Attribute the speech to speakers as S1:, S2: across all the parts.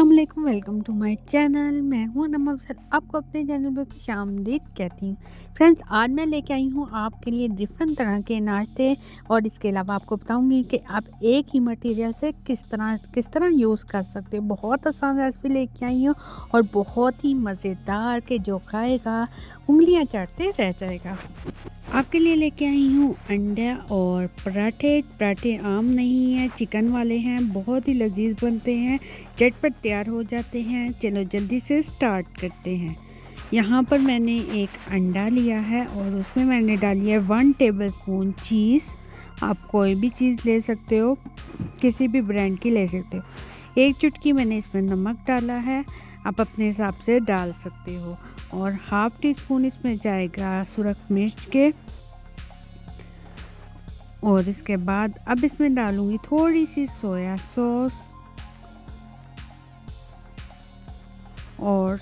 S1: Allah welcome to my channel मैं हूँ नम अफसर आपको अपने चैनल पर खुश आमदीद कहती हूँ फ्रेंड्स आज मैं लेके आई हूँ आपके लिए डिफरेंट तरह के नाश्ते और इसके अलावा आपको बताऊँगी कि आप एक ही मटेरियल से किस तरह किस तरह यूज़ कर सकते हो बहुत आसान रेसिपी लेके आई हूँ और बहुत ही मज़ेदार के जो खाएगा उंगलियाँ चाटते रह जाएगा आपके लिए लेके आई हूँ अंडा और पराठे पराठे आम नहीं है चिकन वाले हैं बहुत ही लजीज बनते हैं चटपट तैयार हो जाते हैं चलो जल्दी से स्टार्ट करते हैं यहाँ पर मैंने एक अंडा लिया है और उसमें मैंने डाली है वन टेबल स्पून चीज़ आप कोई भी चीज़ ले सकते हो किसी भी ब्रांड की ले सकते हो एक चुटकी मैंने इसमें नमक डाला है आप अपने हिसाब से डाल सकते हो और हाफ टी स्पून इसमें जाएगा सुरख मिर्च के और इसके बाद अब इसमें डालूंगी थोड़ी सी सोया सॉस और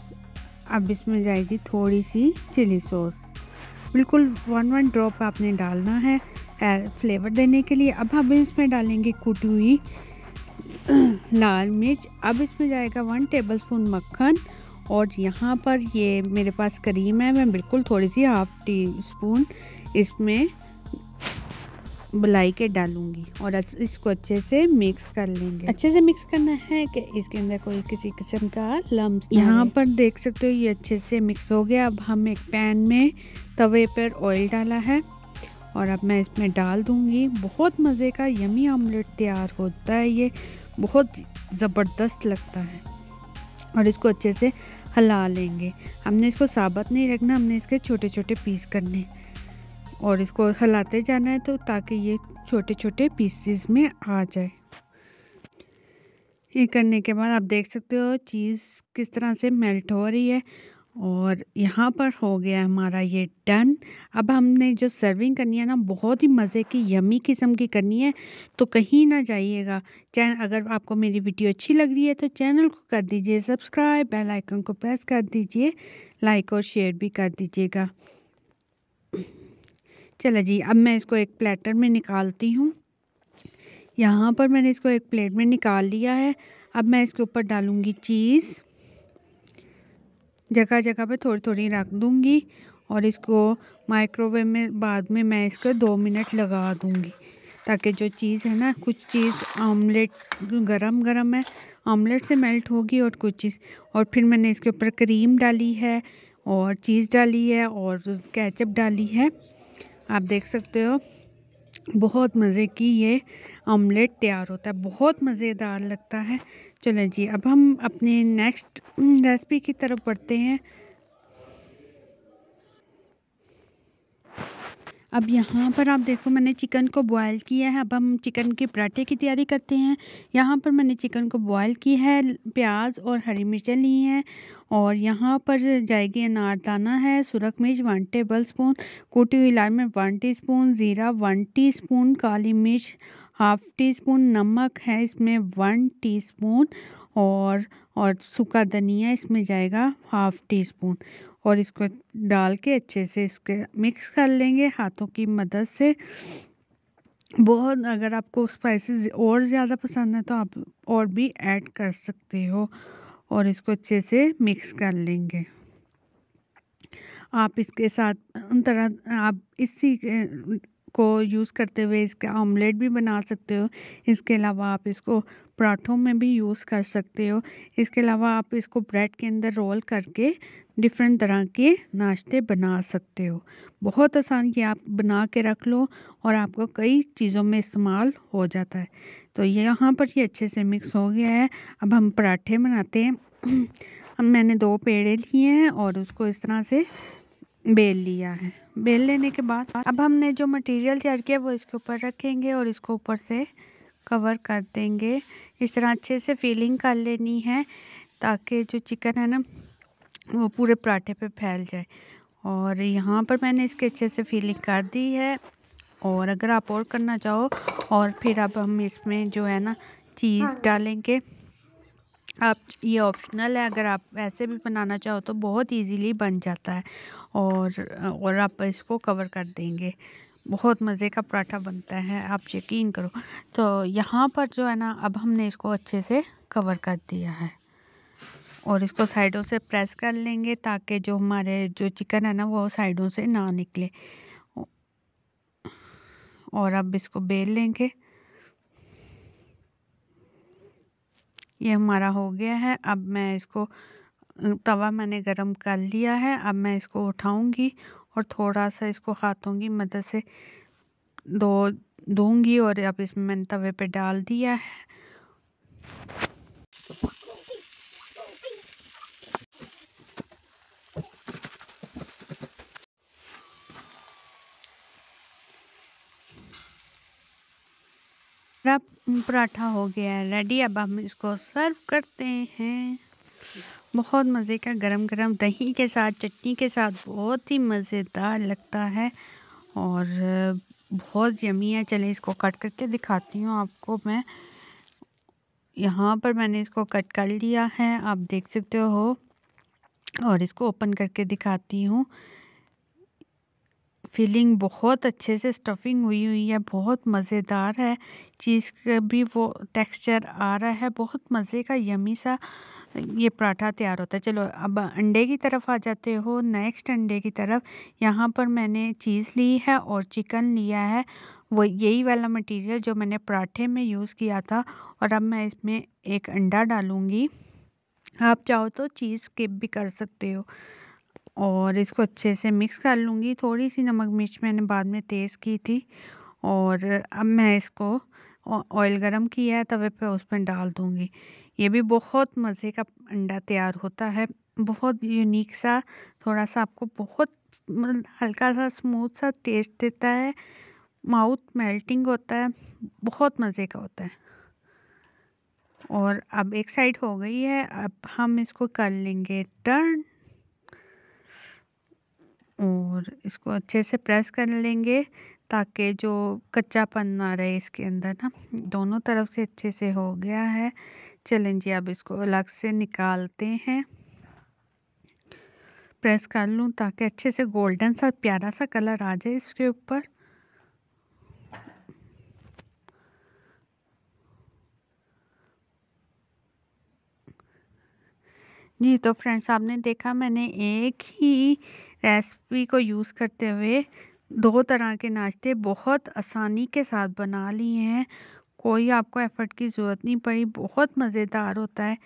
S1: अब इसमें जाएगी थोड़ी सी चिली सॉस बिल्कुल वन वन ड्रॉप आपने डालना है फ्लेवर देने के लिए अब हम इसमें डालेंगे कुटी हुई लाल मिर्च अब इसमें जाएगा वन टेबल स्पून मक्खन और यहाँ पर ये मेरे पास करीम है मैं बिल्कुल थोड़ी सी हाफ टी स्पून इसमें बुलाई के डालूंगी और इसको अच्छे से मिक्स कर लेंगे अच्छे से मिक्स करना है कि इसके अंदर कोई किसी किस्म का लम्स यहाँ पर देख सकते हो ये अच्छे से मिक्स हो गया अब हम एक पैन में तवे पर ऑयल डाला है और अब मैं इसमें डाल दूंगी बहुत मज़े का यमी ऑमलेट तैयार होता है ये बहुत ज़बरदस्त लगता है और इसको अच्छे से हला लेंगे हमने इसको साबत नहीं रखना हमने इसके छोटे छोटे पीस करने और इसको हलाते जाना है तो ताकि ये छोटे छोटे पीसेस में आ जाए ये करने के बाद आप देख सकते हो चीज़ किस तरह से मेल्ट हो रही है और यहाँ पर हो गया हमारा ये डन अब हमने जो सर्विंग करनी है ना बहुत ही मज़े की यमी किस्म की करनी है तो कहीं ना जाइएगा चैन अगर आपको मेरी वीडियो अच्छी लग रही है तो चैनल को कर दीजिए सब्सक्राइब बेल आइकन को प्रेस कर दीजिए लाइक और शेयर भी कर दीजिएगा चलो जी अब मैं इसको एक प्लेटर में निकालती हूँ यहाँ पर मैंने इसको एक प्लेट में निकाल लिया है अब मैं इसके ऊपर डालूँगी चीज़ जगह जगह पे थोड़ी थोड़ी रख दूँगी और इसको माइक्रोवेव में बाद में मैं इसको दो मिनट लगा दूँगी ताकि जो चीज़ है ना कुछ चीज़ ऑमलेट गरम गरम है ऑमलेट से मेल्ट होगी और कुछ चीज़ और फिर मैंने इसके ऊपर क्रीम डाली है और चीज़ डाली है और कैचअप डाली है आप देख सकते हो बहुत मज़े की ये ऑमलेट तैयार होता है बहुत मज़ेदार लगता है चलें जी अब हम अपने नेक्स्ट रेसिपी की तरफ बढ़ते हैं अब यहाँ पर आप देखो मैंने चिकन को बॉयल किया है अब हम चिकन के पराठे की तैयारी करते हैं यहाँ पर मैंने चिकन को बॉयल की है प्याज और हरी मिर्चें ली हैं और यहाँ पर जाएगी अनारदाना है सुरख मिर्च वन टेबल स्पून कोटी हुई लाल मिर्च वन टी स्पून ज़ीरा वन टी स्पून काली मिर्च हाफ टी स्पून नमक है इसमें वन टीस्पून और और सूखा धनिया इसमें जाएगा हाफ टी स्पून और इसको डाल के अच्छे से इसके मिक्स कर लेंगे हाथों की मदद से बहुत अगर आपको स्पाइसेस और ज़्यादा पसंद है तो आप और भी ऐड कर सकते हो और इसको अच्छे से मिक्स कर लेंगे आप इसके साथ तरह आप इसी को यूज़ करते हुए इसके ऑमलेट भी बना सकते हो इसके अलावा आप इसको पराठों में भी यूज़ कर सकते हो इसके अलावा आप इसको ब्रेड के अंदर रोल करके डिफरेंट तरह के नाश्ते बना सकते हो बहुत आसान ये आप बना के रख लो और आपको कई चीज़ों में इस्तेमाल हो जाता है तो यहाँ पर ये अच्छे से मिक्स हो गया है अब हम पराठे बनाते हैं अब मैंने दो पेड़े लिए हैं और उसको इस तरह से बेल लिया है बेल लेने के बाद अब हमने जो मटेरियल तैयार किया वो इसके ऊपर रखेंगे और इसको ऊपर से कवर कर देंगे इस तरह अच्छे से फीलिंग कर लेनी है ताकि जो चिकन है ना वो पूरे पराठे पे फैल जाए और यहाँ पर मैंने इसके अच्छे से फीलिंग कर दी है और अगर आप और करना चाहो और फिर अब हम इसमें जो है ना चीज़ हाँ। डालेंगे आप ये ऑप्शनल है अगर आप वैसे भी बनाना चाहो तो बहुत इजीली बन जाता है और और आप इसको कवर कर देंगे बहुत मज़े का पराठा बनता है आप यकीन करो तो यहाँ पर जो है ना अब हमने इसको अच्छे से कवर कर दिया है और इसको साइडों से प्रेस कर लेंगे ताकि जो हमारे जो चिकन है ना वो साइडों से ना निकले और अब इसको बेल लेंगे ये हमारा हो गया है अब मैं इसको तवा मैंने गरम कर लिया है अब मैं इसको उठाऊंगी और थोड़ा सा इसको हाथों की मदद से दो दूंगी और अब इसमें मैंने तवे पे डाल दिया है हरा पराठा हो गया है रेडी अब हम इसको सर्व करते हैं बहुत मज़े का गरम गरम दही के साथ चटनी के साथ बहुत ही मज़ेदार लगता है और बहुत यमी है चले इसको कट करके दिखाती हूँ आपको मैं यहाँ पर मैंने इसको कट कर लिया है आप देख सकते हो और इसको ओपन करके दिखाती हूँ फीलिंग बहुत अच्छे से स्टफिंग हुई हुई है बहुत मज़ेदार है चीज़ का भी वो टेक्सचर आ रहा है बहुत मज़े का यमी सा ये पराठा तैयार होता है चलो अब अंडे की तरफ आ जाते हो नेक्स्ट अंडे की तरफ यहाँ पर मैंने चीज़ ली है और चिकन लिया है वो यही वाला मटेरियल जो मैंने पराठे में यूज़ किया था और अब मैं इसमें एक अंडा डालूँगी आप चाहो तो चीज़ स्किप भी कर सकते हो और इसको अच्छे से मिक्स कर लूँगी थोड़ी सी नमक मिर्च मैंने बाद में तेज़ की थी और अब मैं इसको ऑयल गरम किया है तवे पे उसमें डाल दूँगी ये भी बहुत मज़े का अंडा तैयार होता है बहुत यूनिक सा थोड़ा सा आपको बहुत मतलब हल्का सा स्मूथ सा टेस्ट देता है माउथ मेल्टिंग होता है बहुत मज़े का होता है और अब एक साइड हो गई है अब हम इसको कर लेंगे टर्न और इसको अच्छे से प्रेस कर लेंगे ताकि जो कच्चापन ना रहे इसके अंदर ना दोनों तरफ से अच्छे से हो गया है चलें जी अब इसको अलग से निकालते हैं प्रेस कर लूँ ताकि अच्छे से गोल्डन सा प्यारा सा कलर आ जाए इसके ऊपर जी तो फ्रेंड्स आपने देखा मैंने एक ही रेसिपी को यूज़ करते हुए दो तरह के नाश्ते बहुत आसानी के साथ बना लिए हैं कोई आपको एफर्ट की ज़रूरत नहीं पड़ी बहुत मज़ेदार होता है,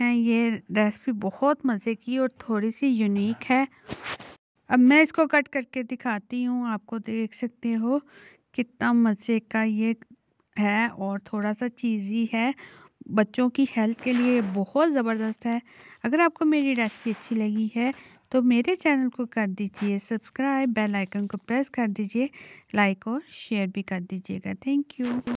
S1: हैं ये रेसिपी बहुत मज़े की और थोड़ी सी यूनिक है अब मैं इसको कट करके दिखाती हूँ आपको देख सकते हो कितना मज़े का ये है और थोड़ा सा चीज़ी है बच्चों की हेल्थ के लिए बहुत ज़बरदस्त है अगर आपको मेरी रेसिपी अच्छी लगी है तो मेरे चैनल को कर दीजिए सब्सक्राइब बेल आइकन को प्रेस कर दीजिए लाइक और शेयर भी कर दीजिएगा थैंक यू